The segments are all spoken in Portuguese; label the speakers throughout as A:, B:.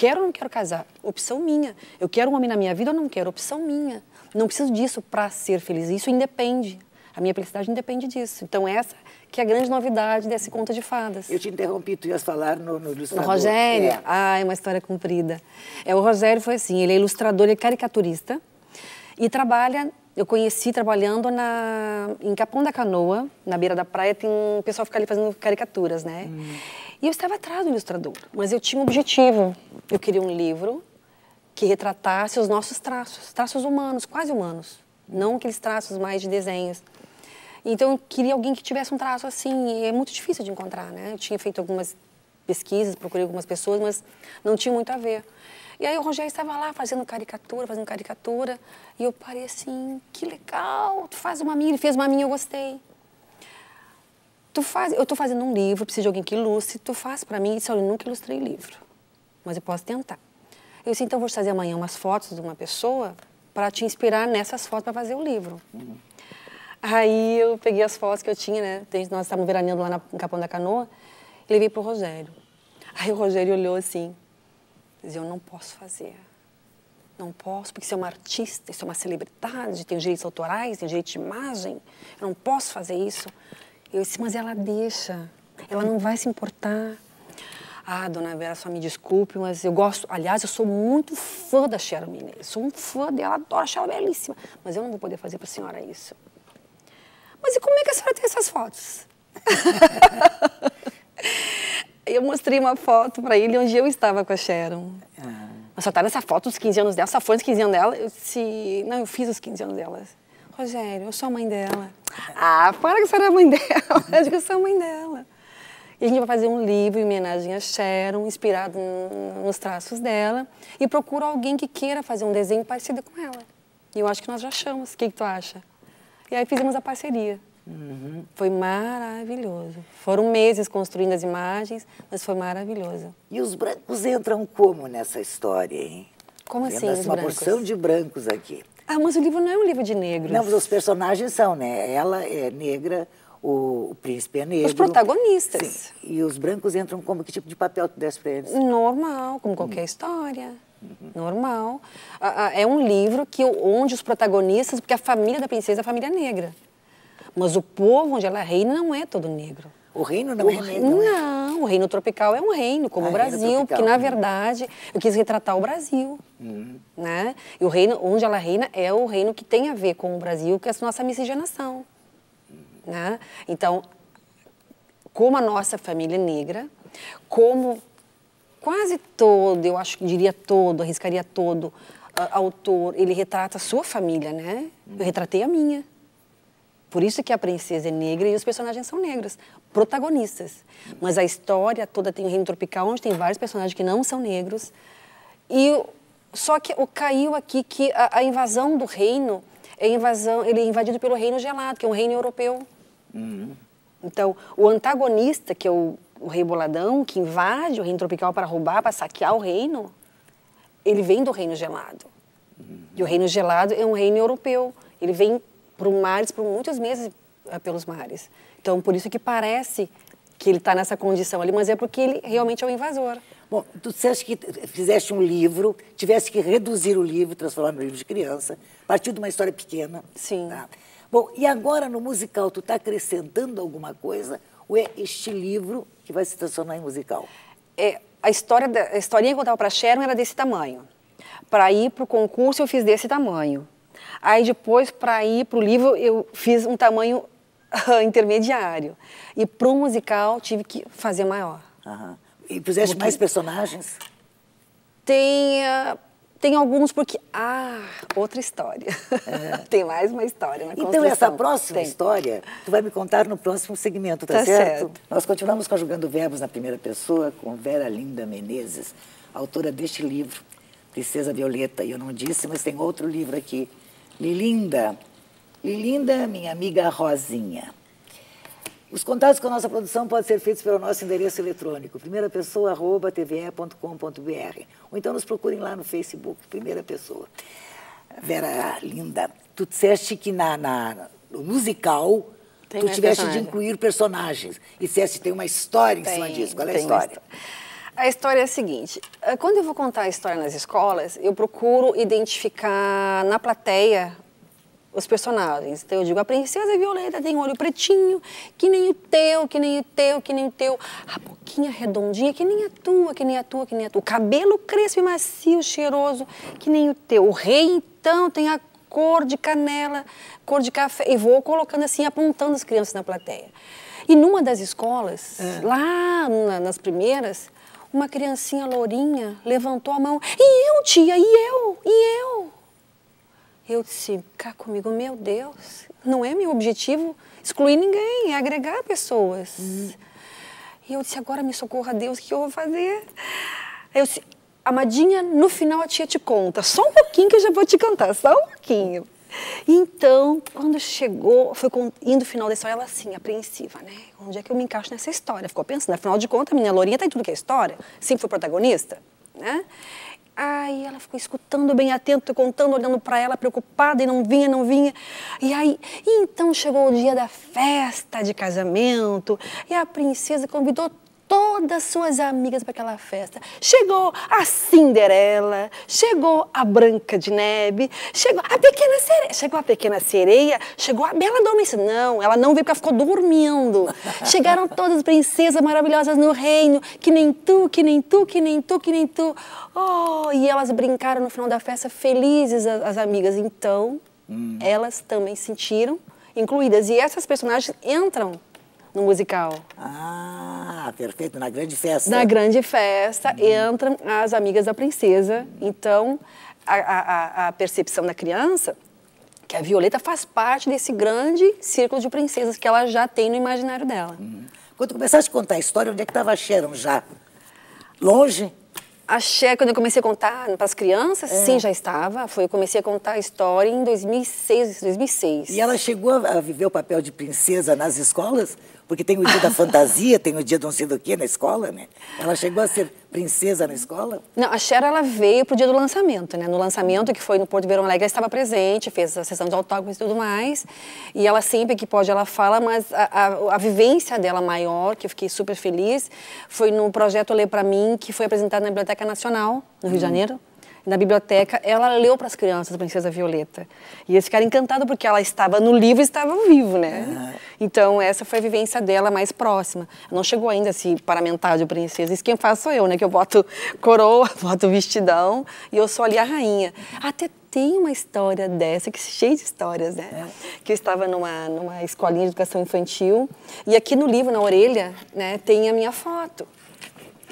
A: quero ou não quero casar? Opção minha. Eu quero um homem na minha vida ou não quero? Opção minha. Não preciso disso para ser feliz. Isso independe. A minha felicidade independe disso. Então, essa que é a grande
B: novidade desse conto de fadas. Eu te interrompi, tu ias falar no, no ilustrador. No Rogério? É.
A: Ah, é uma história comprida. É, o Rogério foi assim, ele é ilustrador e é caricaturista e trabalha eu conheci trabalhando na, em Capão da Canoa, na beira da praia, tem um pessoal fica ali fazendo caricaturas, né? Hum. E eu estava atrás do ilustrador, mas eu tinha um objetivo. Eu queria um livro que retratasse os nossos traços, traços humanos, quase humanos, não aqueles traços mais de desenhos. Então eu queria alguém que tivesse um traço assim, e é muito difícil de encontrar, né? Eu tinha feito algumas pesquisas, procurei algumas pessoas, mas não tinha muito a ver. E aí o Rogério estava lá fazendo caricatura, fazendo caricatura. E eu parei assim, que legal, tu faz uma minha. Ele fez uma minha, eu gostei. Tu faz, eu estou fazendo um livro, preciso de alguém que ilustre, tu faz para mim. Ele disse, olha, eu nunca ilustrei livro, mas eu posso tentar. Eu disse, então eu vou fazer amanhã umas fotos de uma pessoa para te inspirar nessas fotos para fazer o livro. Uhum. Aí eu peguei as fotos que eu tinha, né? Nós estávamos veraneando lá na, no Capão da Canoa e levei para o Rogério. Aí o Rogério olhou assim, mas eu não posso fazer. Não posso, porque se é uma artista, se é uma celebridade, tem direitos autorais, tem direito de imagem. Eu não posso fazer isso. Eu disse, mas ela deixa. Ela não vai se importar. Ah, dona Vera, só me desculpe, mas eu gosto. Aliás, eu sou muito fã da Cheryl Mineiro. Sou um fã dela, adoro, acho ela belíssima. Mas eu não vou poder fazer para a senhora isso. Mas e como é que a senhora tem essas fotos? eu mostrei uma foto para ele onde eu estava com a Sharon. Ah. Mas só tá nessa foto dos 15 anos dela, só foi os 15 anos dela. Eu disse, não, eu fiz os 15 anos dela. Rogério, eu sou a mãe dela. Ah, para que você era a mãe dela. Eu digo, eu sou a mãe dela. E a gente vai fazer um livro em homenagem a Sharon, inspirado nos traços dela. E procura alguém que queira fazer um desenho parecido com ela. E eu acho que nós já achamos. O que, que tu acha? E aí fizemos a parceria.
B: Uhum. Foi
A: maravilhoso. Foram meses construindo as imagens, mas foi maravilhoso. E os
B: brancos entram como nessa história, hein? Como Vendo assim? Essa, os uma brancos? porção de brancos aqui.
A: Ah, mas o livro não é um livro de
B: negros. Não, mas os personagens são, né? Ela é negra, o, o príncipe é negro. Os protagonistas. Sim. E os brancos entram como que tipo de papel tu desse pra eles?
A: Normal, como qualquer uhum. história.
B: Uhum. Normal.
A: Ah, ah, é um livro que, onde os protagonistas, porque a família da princesa é a família negra. Mas o povo onde ela reina não é todo negro. O reino não o é reino? Não, não, né? o reino tropical é um reino, como ah, o Brasil, porque na verdade eu quis retratar o Brasil. Uhum. Né? E o reino onde ela reina é o reino que tem a ver com o Brasil, que é a nossa miscigenação. Uhum. Né? Então, como a nossa família é negra, como quase todo, eu acho que diria todo, arriscaria todo, autor, ele retrata a sua família, né? Eu uhum. retratei a minha. Por isso que a princesa é negra e os personagens são negros, protagonistas. Mas a história toda tem o Reino Tropical, onde tem vários personagens que não são negros. E só que o caiu aqui que a, a invasão do reino é invasão, ele é invadido pelo reino gelado, que é um reino europeu. Uhum. Então, o antagonista, que é o, o rei boladão, que invade o reino tropical para roubar, para saquear o reino, ele vem do reino gelado. Uhum. E o reino gelado é um reino europeu. Ele vem por mares por muitos meses eh, pelos mares. Então, por isso que parece
B: que ele está nessa condição ali, mas é porque ele realmente é um invasor. Bom, tu disseste que fizeste um livro, tivesse que reduzir o livro, transformar no livro de criança, partiu de uma história pequena. Sim. Tá? Bom, e agora no musical, tu está acrescentando alguma coisa ou é este livro que vai se transformar em musical? É, a história da, a historinha que eu contava para
A: Sharon era desse tamanho. Para ir para o concurso, eu fiz desse tamanho. Aí depois, para ir para o livro, eu fiz um tamanho intermediário. E para o musical, tive que fazer maior.
B: E puseste porque mais personagens?
A: Tem, uh, tem alguns, porque... Ah, outra história.
B: É. tem mais uma história,
A: uma Então, essa próxima tem.
B: história, tu vai me contar no próximo segmento, tá, tá certo? certo? Nós continuamos conjugando verbos na primeira pessoa com Vera Linda Menezes, autora deste livro, Princesa Violeta. E eu não disse, mas tem outro livro aqui, Lilinda. Lilinda, minha amiga Rosinha. Os contatos com a nossa produção podem ser feitos pelo nosso endereço eletrônico, primeira pessoa arroba Ou então nos procurem lá no Facebook, primeira pessoa. Vera Linda, tu disseste que na, na no musical
A: tem tu tiveste personagem. de
B: incluir personagens. E disseste tem uma história em tem, cima disso. Qual é a história? A história é a seguinte:
A: eh, quando eu vou contar a história nas escolas, eu procuro identificar na plateia os personagens. Então eu digo, a princesa Violeta tem um olho pretinho, que nem o teu, que nem o teu, que nem o teu. A boquinha redondinha, que nem a tua, que nem a tua, que nem a tua. O cabelo crespo e macio, cheiroso, que nem o teu. O rei, então, tem a cor de canela, cor de café. E vou colocando assim, apontando as crianças na plateia. E numa das escolas, é. lá na, nas primeiras, uma criancinha lourinha levantou a mão. E eu, tia, e eu, e eu. Eu disse, cá comigo, meu Deus, não é meu objetivo excluir ninguém, é agregar pessoas. E eu disse, agora me socorra Deus, o que eu vou fazer? Eu disse, amadinha, no final a tia te conta, só um pouquinho que eu já vou te cantar, só um pouquinho. Então, quando chegou, foi indo o final da história, ela assim, apreensiva, né? Onde é que eu me encaixo nessa história? Ficou pensando, afinal de contas, a menina Lourinha tá em tudo que é história, sempre foi protagonista, né? Aí ela ficou escutando bem atento, contando, olhando para ela, preocupada, e não vinha, não vinha. E aí, e então chegou o dia da festa de casamento, e a princesa convidou todas suas amigas para aquela festa. Chegou a Cinderela, chegou a Branca de Neve, chegou a Pequena Sereia, chegou a Pequena Sereia, chegou a Bela Adormecida. Não, ela não veio porque ela ficou dormindo. Chegaram todas as princesas maravilhosas no reino, que nem tu, que nem tu, que nem tu, que nem tu. Oh, e elas brincaram no final da festa felizes as, as amigas. Então, hum. elas também sentiram incluídas e essas personagens entram no musical.
B: Ah, perfeito, na grande festa. Na grande
A: festa entram as amigas da princesa. Então, a, a, a, percepção da criança que a Violeta faz parte desse grande círculo de princesas que ela já tem no imaginário dela. Hum. Quando começaste a contar a história, onde é que estava a Sharon já? Longe? A Cher, quando eu comecei a contar para as crianças, é. sim, já estava. Foi, eu comecei a contar a história em 2006,
B: 2006. E ela chegou a viver o papel de princesa nas escolas? Porque tem o dia da fantasia, tem o dia de não sei do que na escola, né? Ela chegou a ser princesa na escola?
A: Não, a Cher, ela veio pro dia do lançamento, né? No lançamento, que foi no Porto Verão Alegre, ela estava presente, fez a sessão de autógrafos e tudo mais. E ela sempre que pode, ela fala, mas a, a, a vivência dela maior, que eu fiquei super feliz, foi no projeto ler Pra Mim, que foi apresentado na Biblioteca Nacional, no Rio hum. de uhum. Janeiro na biblioteca, ela leu para as crianças a Princesa Violeta. E eles ficaram encantados porque ela estava no livro e estava vivo, né? É. Então, essa foi a vivência dela mais próxima. Não chegou ainda a se paramentar de princesa. Isso quem faz sou eu, né? Que eu boto coroa, boto vestidão e eu sou ali a rainha. Até tem uma história dessa, que cheia de histórias, né? É. Que eu estava numa, numa escolinha de educação infantil e aqui no livro, na orelha, né, tem a minha foto.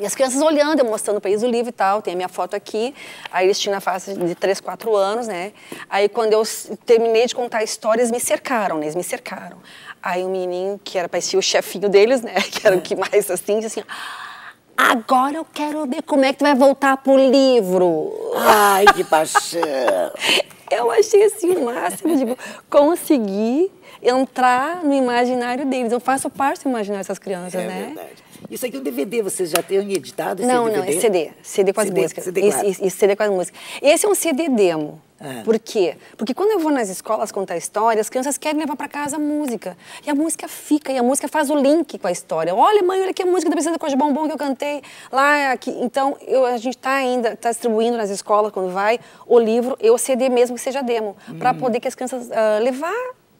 A: E as crianças olhando, eu mostrando para eles o livro e tal, tem a minha foto aqui. Aí eles tinham na face de 3, 4 anos, né? Aí quando eu terminei de contar a história, eles me cercaram, né? Eles me cercaram. Aí um menininho, que era parecia o chefinho deles, né? Que era o que mais assim, disse assim... Ah, agora eu quero ver como é que tu vai voltar pro
B: livro. Ai, que paixão!
A: eu achei assim o máximo, digo, tipo, consegui entrar no imaginário deles. Eu faço parte do imaginário dessas crianças, é né?
B: Verdade. Isso aqui é um DVD, vocês já têm editado esse Não, DVD? não, é CD. CD com as CD, músicas. CD, claro.
A: CD com as músicas. Esse é um CD demo. Ah. Por quê? Porque quando eu vou nas escolas contar histórias, as crianças querem levar para casa a música. E a música fica, e a música faz o link com a história. Olha, mãe, olha aqui a música da tá Princesa Coisa Bombom que eu cantei lá. Aqui. Então, eu, a gente está ainda tá distribuindo nas escolas, quando vai, o livro, eu CD mesmo que seja demo, hum. para poder que as crianças uh, levar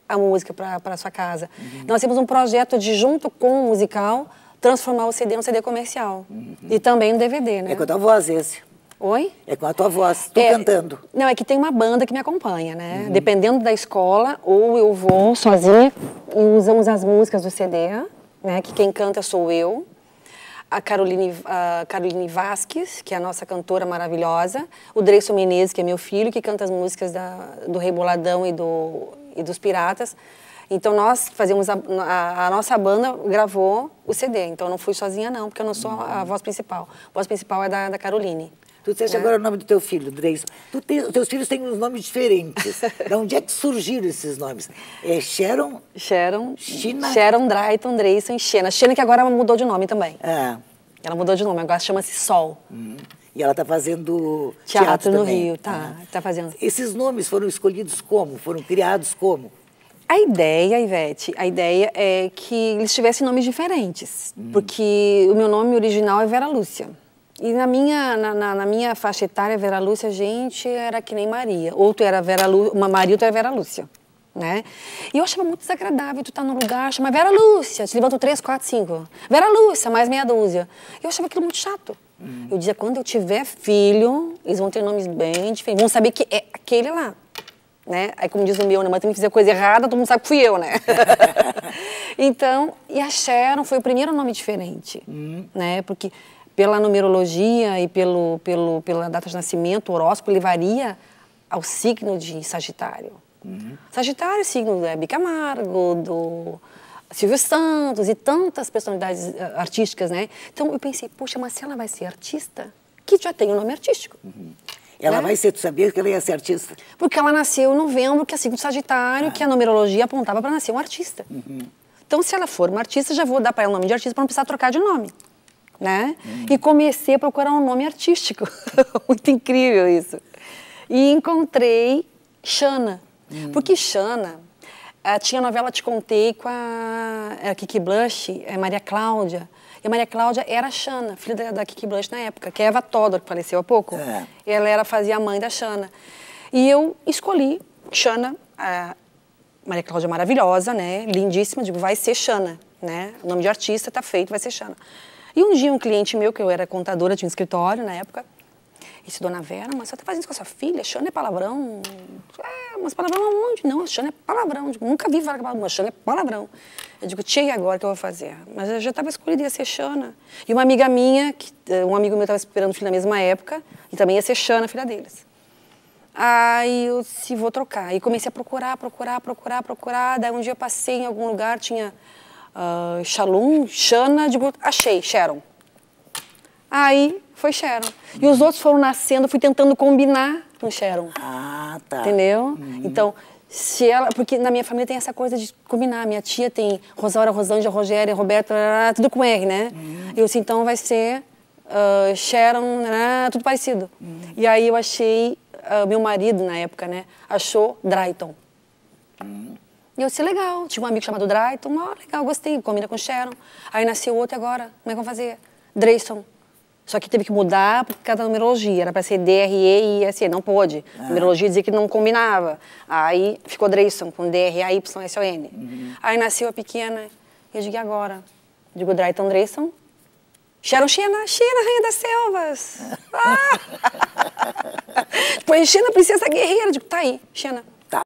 A: a música para sua casa. Uhum. Nós temos um projeto de, junto com o musical, transformar o CD em um CD comercial. Uhum. E também no um DVD, né? É com a
B: tua voz esse. Oi? É com a tua voz, tu é, cantando.
A: Não, é que tem uma banda que me acompanha, né? Uhum. Dependendo da escola, ou eu vou sozinha e usamos as músicas do CD, né? Que quem canta sou eu. A Caroline, a Caroline Vasquez, que é a nossa cantora maravilhosa. O Dreyson Menezes, que é meu filho, que canta as músicas da, do Reboladão e do e dos Piratas. Então nós fazíamos a, a, a, nossa banda gravou o CD. Então não fui sozinha não, porque eu não sou a, a voz principal. A voz principal é da, da Caroline. Tu disseste é. agora o
B: nome do teu filho, Dreis. Tu os teus filhos têm uns nomes diferentes. de onde é que surgiram esses nomes? É Sharon? Sharon. China? Sharon
A: Drayton Drayson Xena. Xena que agora mudou de nome também. É. Ela mudou de nome, agora chama-se Sol.
B: Hum. E ela está fazendo teatro, teatro no Rio, tá, ah. tá fazendo. Esses nomes foram escolhidos como? Foram criados como?
A: A ideia, Ivete, a ideia é que eles tivessem nomes diferentes, hum. porque o meu nome original é Vera Lúcia. E na minha, na, na, na, minha faixa etária, Vera Lúcia, a gente, era que nem Maria. Ou tu era Vera Lúcia, uma Maria, ou tu era Vera Lúcia. Né? E eu achava muito desagradável tu estar tá num lugar, chama Vera Lúcia, te levanto três, quatro, cinco. Vera Lúcia, mais meia dúzia. Eu achava aquilo muito chato. Hum. Eu dizia, quando eu tiver filho, eles vão ter nomes bem diferentes. Vão saber que é aquele lá. Né? Aí, como diz o meu, né? Mas também fizer coisa errada, todo mundo sabe que fui eu, né? então, e a Sharon foi o primeiro nome diferente, hum. né? Porque pela numerologia e pelo, pelo, pela data de nascimento, o horóscopo, ele varia ao signo de Sagitário. Uhum. Sagitário, é signo do Hebe Camargo, do Silvio Santos e tantas personalidades eh, artísticas, né? Então eu pensei, poxa, mas se ela vai ser artista, que já tem o um nome artístico. Uhum. Ela né? vai ser,
B: tu sabia que ela ia ser artista?
A: Porque ela nasceu em novembro, que é signo Sagitário, ah. que a numerologia apontava para nascer um artista. Uhum. Então, se ela for uma artista, já vou dar para ela o nome de artista para não precisar trocar de nome. Né? Uhum. E comecei a procurar um nome artístico. Muito incrível isso. E encontrei Xana. Uhum. Porque Xana ah, tinha a novela Te Contei com a, a Kiki Blush, a é Maria Cláudia. E a Maria Cláudia era a Xana, filha da, da Kiki Blush na época, que é Eva Todor, que faleceu há pouco. É. Ela era, fazia a mãe da Xana. E eu escolhi Xana, a Maria Cláudia maravilhosa, né? Lindíssima, digo, vai ser Xana, né? O nome de artista está feito, vai ser Xana. E um dia um cliente meu, que eu era contadora, tinha um escritório na época, isso, dona Vera, mas você tá fazendo isso com a sua filha? Xana é palavrão? É, mas palavrão aonde? Não, Xana é palavrão. Digo, nunca vi falar que é palavrão, mas Xana é palavrão. Eu digo, tia, e agora o que eu vou fazer? Mas eu já estava escolhida, ia ser Xana. E uma amiga minha, que, eh, um amigo meu estava esperando o filho na mesma época, e também ia ser Xana, filha deles. Aí eu se vou trocar. E comecei a procurar, procurar, procurar, procurar. Daí um dia eu passei em algum lugar, tinha uh, Shalom, Xana, digo, achei, Sharon. Aí foi Sharon. E os outros foram nascendo, eu fui tentando combinar com Sharon. Ah, tá. Entendeu? Uhum. Então, se ela. Porque na minha família tem essa coisa de combinar. Minha tia tem Rosaura, Rosângela, Rogéria, Roberta, tudo com R, né? Uhum. Eu disse, então vai ser uh, Sharon, tudo parecido. Uhum. E aí eu achei. Uh, meu marido, na época, né? Achou Drayton. E eu disse, legal. Tinha um amigo chamado Drayton, ó legal, gostei, combina com Sharon. Aí nasceu outro agora, como é que eu vou fazer? Drayson. Só que teve que mudar por causa da numerologia. Era para ser DRE e ISE, não pôde. Ah. Numerologia dizia que não combinava. Aí ficou Drayson com D-R-A-Y-S-O-N. Uhum. Aí nasceu a pequena. E eu digo, e agora? digo, Drayton Drayson. Sharon China, China, rainha das selvas. Ah! Põe China, princesa guerreira. Eu digo, tá aí, China.